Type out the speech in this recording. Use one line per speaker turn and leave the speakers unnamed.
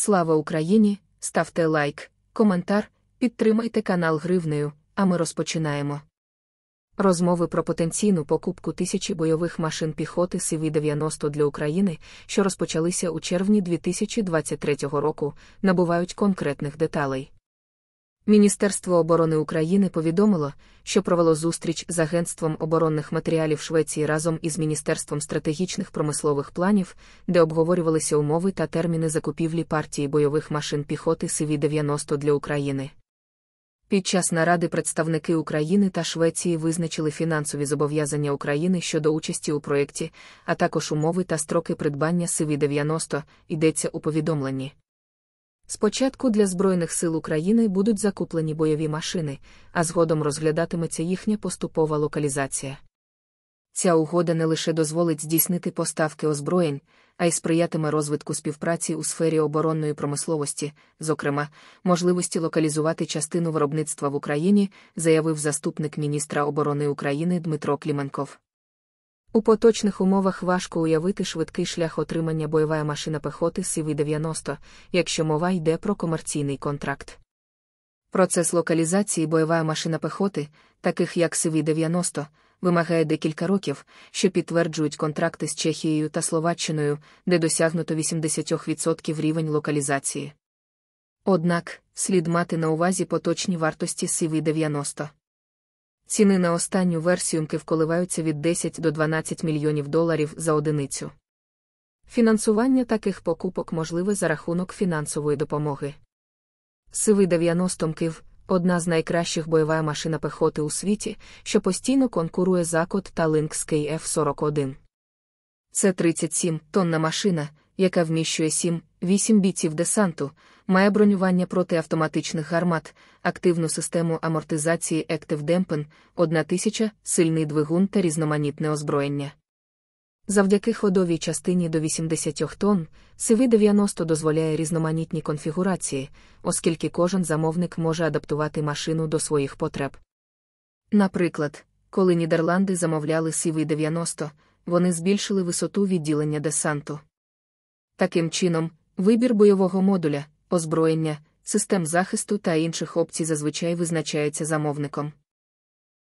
Слава Україні! Ставте лайк, коментар, підтримайте канал гривнею, а ми розпочинаємо. Розмови про потенційну покупку тисячі бойових машин піхоти СІВІ-90 для України, що розпочалися у червні 2023 року, набувають конкретних деталей. Міністерство оборони України повідомило, що провело зустріч з Агентством оборонних матеріалів Швеції разом із Міністерством стратегічних промислових планів, де обговорювалися умови та терміни закупівлі партії бойових машин піхоти СВ-90 для України. Під час наради представники України та Швеції визначили фінансові зобов'язання України щодо участі у проєкті, а також умови та строки придбання СВ-90, йдеться у повідомленні. Спочатку для Збройних сил України будуть закуплені бойові машини, а згодом розглядатиметься їхня поступова локалізація. Ця угода не лише дозволить здійснити поставки озброєнь, а й сприятиме розвитку співпраці у сфері оборонної промисловості, зокрема, можливості локалізувати частину виробництва в Україні, заявив заступник міністра оборони України Дмитро Кліменков. У поточних умовах важко уявити швидкий шлях отримання бойова машина пехоти cv 90, якщо мова йде про комерційний контракт. Процес локалізації бойова машина пехоти, таких як cv 90, вимагає декілька років, що підтверджують контракти з Чехією та Словаччиною, де досягнуто 80% рівень локалізації. Однак слід мати на увазі поточні вартості cv 90. Ціни на останню версію МК вколиваються від 10 до 12 мільйонів доларів за одиницю. Фінансування таких покупок можливе за рахунок фінансової допомоги. Сивий 90 мків одна з найкращих бойова машина пехоти у світі, що постійно конкурує за код та Lynx КФ 41 Це 37 тонна машина, яка вміщує 7 Вісім бійців десанту має бронювання проти автоматичних гармат, активну систему амортизації Active Dampen, 1000, сильний двигун та різноманітне озброєння. Завдяки ходовій частині до 80 тонн, cv 90 дозволяє різноманітні конфігурації, оскільки кожен замовник може адаптувати машину до своїх потреб. Наприклад, коли Нідерланди замовляли cv 90, вони збільшили висоту відділення десанту. Таким чином, Вибір бойового модуля, озброєння, систем захисту та інших опцій зазвичай визначається замовником.